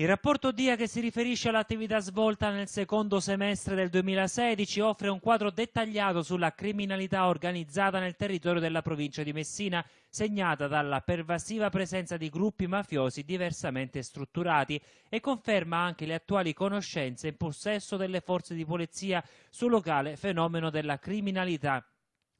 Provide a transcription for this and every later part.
Il rapporto DIA che si riferisce all'attività svolta nel secondo semestre del 2016 offre un quadro dettagliato sulla criminalità organizzata nel territorio della provincia di Messina, segnata dalla pervasiva presenza di gruppi mafiosi diversamente strutturati e conferma anche le attuali conoscenze in possesso delle forze di polizia sul locale fenomeno della criminalità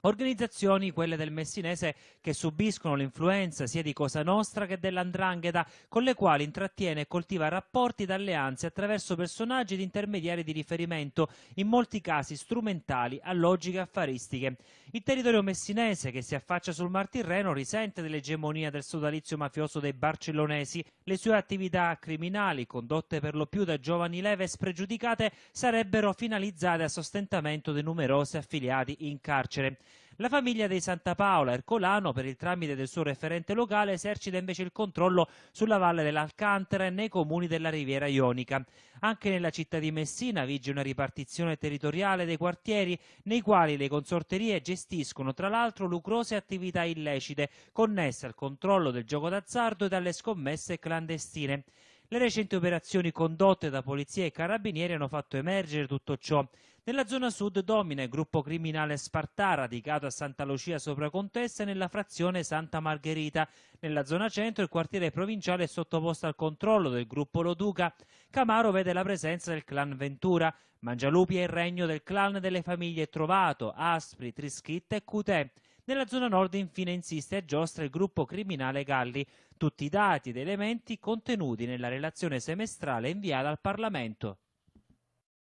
Organizzazioni, quelle del messinese, che subiscono l'influenza sia di Cosa Nostra che dell'Andrangheta, con le quali intrattiene e coltiva rapporti ed alleanze attraverso personaggi ed intermediari di riferimento, in molti casi strumentali a logiche affaristiche. Il territorio messinese, che si affaccia sul Mar Tirreno, risente dell'egemonia del sodalizio mafioso dei barcellonesi. Le sue attività criminali, condotte per lo più da giovani leve spregiudicate, sarebbero finalizzate a sostentamento dei numerosi affiliati in carcere. La famiglia dei Santa Paola Ercolano, per il tramite del suo referente locale, esercita invece il controllo sulla valle dell'Alcantara e nei comuni della Riviera Ionica. Anche nella città di Messina vige una ripartizione territoriale dei quartieri nei quali le consorterie gestiscono tra l'altro lucrose attività illecite connesse al controllo del gioco d'azzardo e dalle scommesse clandestine. Le recenti operazioni condotte da polizia e carabinieri hanno fatto emergere tutto ciò. Nella zona sud domina il gruppo criminale Spartà, radicato a Santa Lucia sopra Contessa nella frazione Santa Margherita. Nella zona centro il quartiere provinciale è sottoposto al controllo del gruppo Loduca. Camaro vede la presenza del clan Ventura. Mangialupi è il regno del clan delle famiglie Trovato, Aspri, Trischitta e Cutè. Nella zona nord infine insiste e giostra il gruppo criminale Galli. Tutti i dati ed elementi contenuti nella relazione semestrale inviata al Parlamento.